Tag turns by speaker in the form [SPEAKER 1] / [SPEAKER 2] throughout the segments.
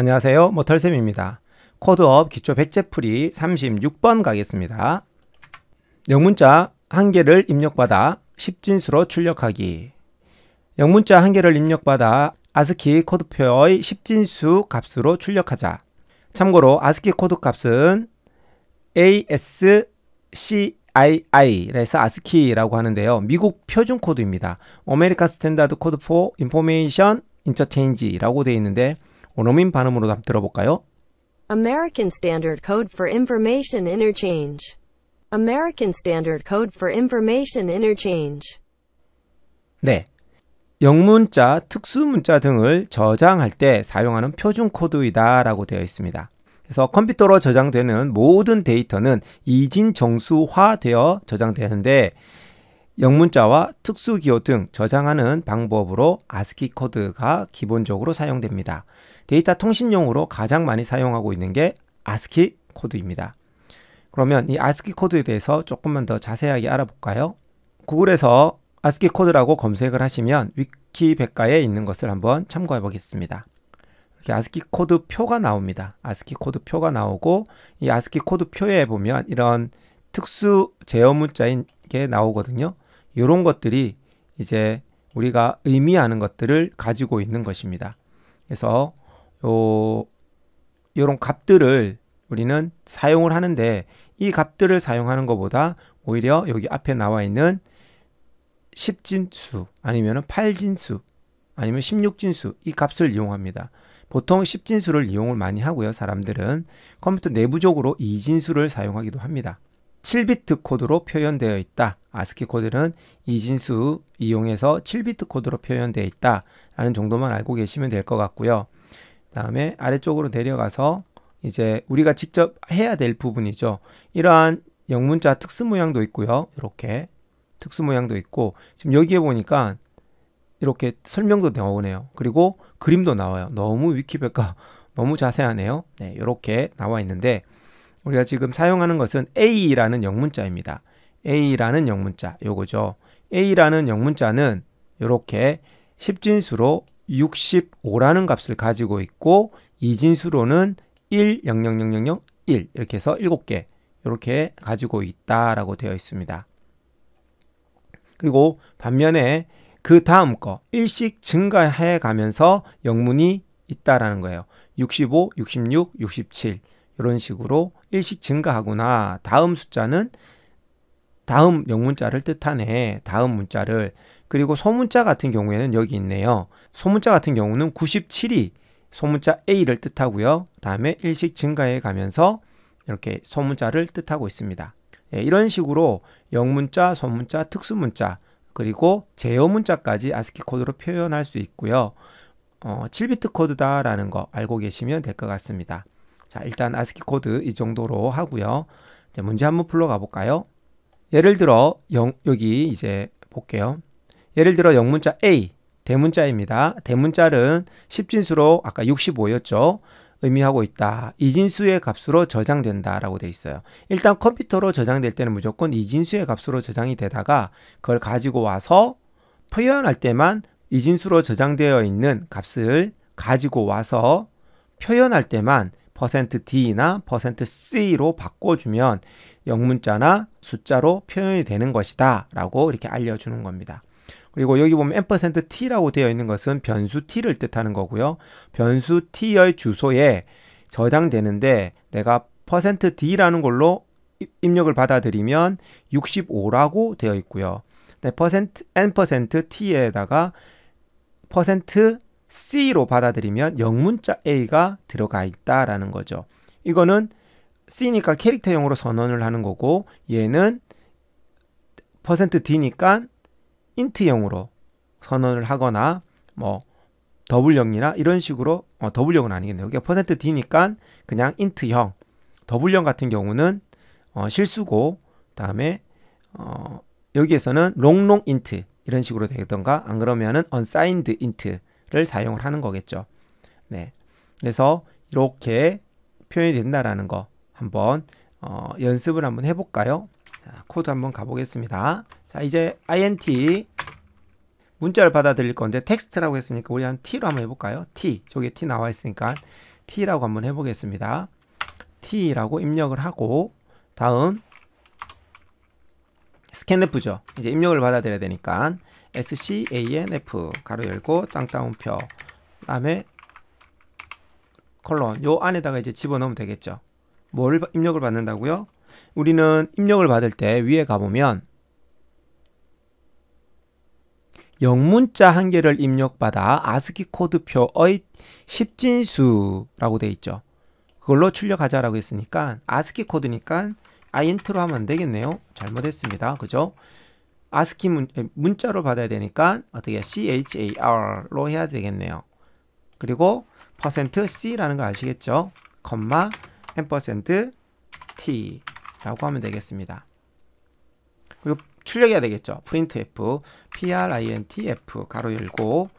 [SPEAKER 1] 안녕하세요. 모털쌤입니다. 코드업 기초 백제풀이 36번 가겠습니다. 영문자 한 개를 입력받아 십진수로 출력하기 영문자 한 개를 입력받아 아스키 코드표의 십진수 값으로 출력하자. 참고로 아스키 코드 값은 ASCII에서 아스키라고 하는데요. 미국 표준 코드입니다. a 메리카 스탠다드 코드 포 인포메이션 인 o 체인지라고 되어 있는데 원어민 발음으로 한번 들어볼까요? American Standard Code for Information Interchange. American Standard Code for Information Interchange. 네. 영문자, 특수문자 등을 저장할 때 사용하는 표준 코드이다 라고 되어 있습니다. 그래서 컴퓨터로 저장되는 모든 데이터는 이진 정수화되어 저장되는데 영문자와 특수기호 등 저장하는 방법으로 아스키 코드가 기본적으로 사용됩니다. 데이터 통신용으로 가장 많이 사용하고 있는 게 아스키 코드입니다. 그러면 이 아스키 코드에 대해서 조금만 더 자세하게 알아볼까요? 구글에서 아스키 코드라고 검색을 하시면 위키백과에 있는 것을 한번 참고해 보겠습니다. 이렇게 아스키 코드 표가 나옵니다. 아스키 코드 표가 나오고 이 아스키 코드 표에 보면 이런 특수 제어 문자인 게 나오거든요. 이런 것들이 이제 우리가 의미하는 것들을 가지고 있는 것입니다. 그래서 요 요런 값들을 우리는 사용을 하는데 이 값들을 사용하는 것보다 오히려 여기 앞에 나와 있는 10진수 아니면 8진수 아니면 16진수 이 값을 이용합니다. 보통 10진수를 이용을 많이 하고요. 사람들은 컴퓨터 내부적으로 2진수를 사용하기도 합니다. 7비트 코드로 표현되어 있다. 아스키 코드는 이진수 이용해서 7비트 코드로 표현되어 있다. 라는 정도만 알고 계시면 될 것 같고요. 그 다음에 아래쪽으로 내려가서 이제 우리가 직접 해야 될 부분이죠. 이러한 영문자 특수 모양도 있고요. 이렇게 특수 모양도 있고 지금 여기에 보니까 이렇게 설명도 나오네요. 그리고 그림도 나와요. 너무 위키백과 너무 자세하네요. 네, 이렇게 나와 있는데 우리가 지금 사용하는 것은 A라는 영문자입니다. A라는 영문자, 요거죠. A라는 영문자는 이렇게 10진수로 65라는 값을 가지고 있고 2진수로는 1, 0, 0, 0, 0, 0, 1 이렇게 해서 7개 이렇게 가지고 있다라고 되어 있습니다. 그리고 반면에 그 다음 거1씩 증가해 가면서 영문이 있다라는 거예요. 65, 66, 67 이런 식으로 일식 증가하거나 다음 숫자는 다음 영문자를 뜻하네. 다음 문자를. 그리고 소문자 같은 경우에는 여기 있네요. 소문자 같은 경우는 97이 소문자 A를 뜻하고요. 다음에 일식 증가해 가면서 이렇게 소문자를 뜻하고 있습니다. 예, 이런 식으로 영문자, 소문자, 특수문자, 그리고 제어문자까지 아스키 코드로 표현할 수 있고요. 어, 7비트 코드다라는 거 알고 계시면 될 것 같습니다. 자, 일단 ASCII 코드 이 정도로 하고요. 이제 문제 한번 풀러 가볼까요? 예를 들어 영, 여기 이제 볼게요. 예를 들어 영문자 A 대문자입니다. 대문자는 10진수로 아까 65였죠. 의미하고 있다. 이진수의 값으로 저장된다 라고 되어 있어요. 일단 컴퓨터로 저장될 때는 무조건 이진수의 값으로 저장이 되다가 그걸 가지고 와서 표현할 때만 이진수로 저장되어 있는 값을 가지고 와서 표현할 때만 퍼센트 %d나 퍼센트 %c로 바꿔주면 영문자나 숫자로 표현이 되는 것이다 라고 이렇게 알려주는 겁니다. 그리고 여기 보면 %t라고 되어 있는 것은 변수 t를 뜻하는 거고요. 변수 t의 주소에 저장되는데 내가 %d라는 걸로 입력을 받아들이면 65라고 되어 있고요. 네, n%t에다가 C로 받아들이면 영문자 A가 들어가 있다라는 거죠. 이거는 C니까 캐릭터형으로 선언을 하는 거고 얘는 %D니까 인트형으로 선언을 하거나 뭐 더블형이나 이런 식으로 어, 더블형은 아니겠네요. 여기가 그러니까 퍼센트 %D니까 그냥 인트형 더블형 같은 경우는 어, 실수고 그 다음에 어, 여기에서는 롱롱 인트 이런 식으로 되던가 안 그러면은 unsigned int 를 사용을 하는 거겠죠. 네. 그래서 이렇게 표현이 된다라는 거 한번 어, 연습을 한번 해볼까요? 자, 코드 한번 가보겠습니다. 자, 이제 int 문자를 받아들일 건데 텍스트라고 했으니까 우리 한 t로 한번 해볼까요? t 저기 t 나와 있으니까 t라고 한번 해보겠습니다. t라고 입력을 하고 다음 스캔 래프죠. 이제 입력을 받아들여야 되니까 SCANF 가로 열고 땅따옴표 다음에 콜론 요 안에다가 이제 집어넣으면 되겠죠. 뭘 입력을 받는다고요? 우리는 입력을 받을 때 위에 가보면 영문자 한 개를 입력받아 아스키 코드표의 십진수라고 돼 있죠. 그걸로 출력하자라고 했으니까 아스키 코드니까 i 인트로 하면 되겠네요. 잘못했습니다. 그죠? 아스키 문, 예, 문자로 받아야 되니까 어떻게 char로 해야 되겠네요. 그리고 %c라는 거 아시겠죠? 컴마 t라고 하면 되겠습니다. 그리고 출력해야 되겠죠. printf printf 가로 열고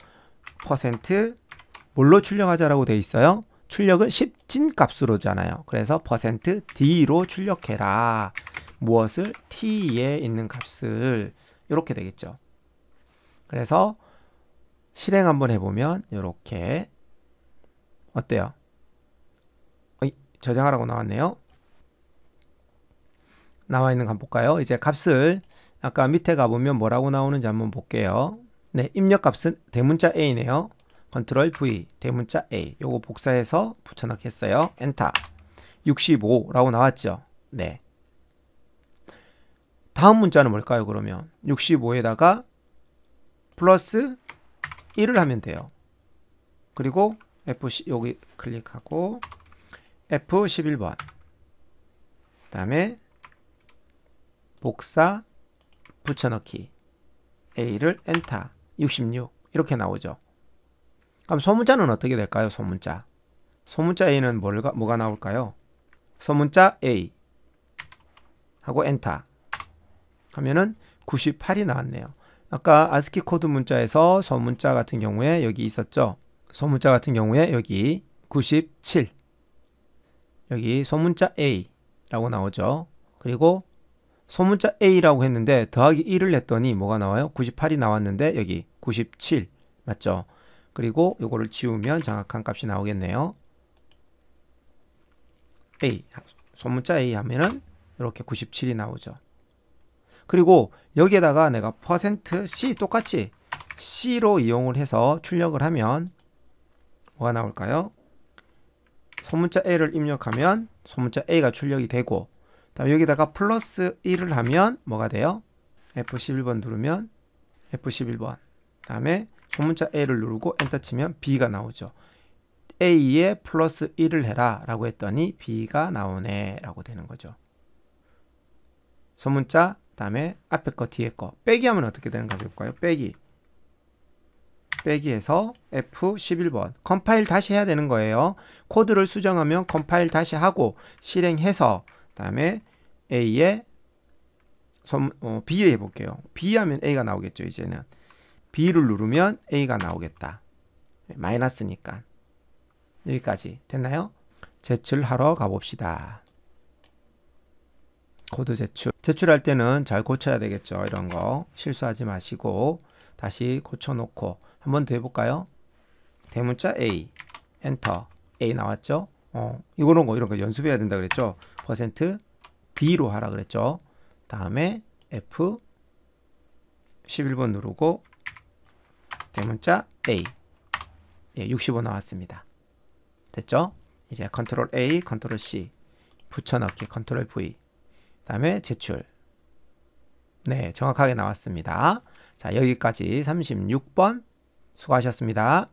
[SPEAKER 1] 뭘로 출력하자라고 돼 있어요? 출력은 10진 값으로잖아요. 그래서 %d로 출력해라 무엇을 t에 있는 값을 이렇게 되겠죠. 그래서 실행 한번 해보면 이렇게 어때요? 어이, 저장하라고 나왔네요. 나와 있는 값 볼까요? 이제 값을 아까 밑에 가보면 뭐라고 나오는지 한번 볼게요. 네, 입력 값은 대문자 A네요. 컨트롤 V 대문자 A 요거 복사해서 붙여넣기 했어요. 엔터 65라고 나왔죠. 네. 다음 문자는 뭘까요, 그러면? 65에다가 플러스 1을 하면 돼요. 그리고 F 여기 클릭하고 F11번 그 다음에 복사 붙여넣기 A를 엔터 66 이렇게 나오죠. 그럼 소문자는 어떻게 될까요? 소문자 소문자 A는 뭘가, 뭐가 나올까요? 소문자 A 하고 엔터 하면은 98이 나왔네요. 아까 아스키 코드 문자에서 소문자 같은 경우에 여기 있었죠. 소문자 같은 경우에 여기 97 여기 소문자 A라고 나오죠. 그리고 소문자 A라고 했는데 더하기 1을 했더니 뭐가 나와요? 98이 나왔는데 여기 97 맞죠? 그리고 요거를 지우면 정확한 값이 나오겠네요. A 소문자 A 하면은 이렇게 97이 나오죠. 그리고 여기에다가 내가 퍼센트 %c 똑같이 c로 이용을 해서 출력을 하면 뭐가 나올까요? 소문자 a를 입력하면 소문자 a가 출력이 되고 다음 여기다가 플러스 1을 하면 뭐가 돼요? F11번 누르면 F11번 다음에 소문자 a를 누르고 엔터 치면 b가 나오죠. a에 플러스 1을 해라 라고 했더니 b가 나오네 라고 되는 거죠. 소문자 다음에 앞에 거 뒤에 거 빼기 하면 어떻게 되는가 볼까요? 빼기 빼기해서 F11번 컴파일 다시 해야 되는 거예요. 코드를 수정하면 컴파일 다시 하고 실행해서 다음에 A에 선, 어, B를 해볼게요. B 하면 A가 나오겠죠. 이제는 B를 누르면 A가 나오겠다. 마이너스니까 여기까지 됐나요? 제출하러 가봅시다. 코드 제출. 제출할 때는 잘 고쳐야 되겠죠. 이런 거 실수하지 마시고 다시 고쳐놓고 한 번 더 해볼까요? 대문자 A 엔터 A 나왔죠? 어, 이거는 거 뭐 이런 거 연습해야 된다 그랬죠? 퍼센트 D로 하라 그랬죠? 다음에 F 11번 누르고 대문자 A 예, 65 나왔습니다. 됐죠? 이제 컨트롤 A, 컨트롤 C 붙여넣기, 컨트롤 V 다음에 제출. 네, 정확하게 나왔습니다. 자, 여기까지 36번 수고하셨습니다.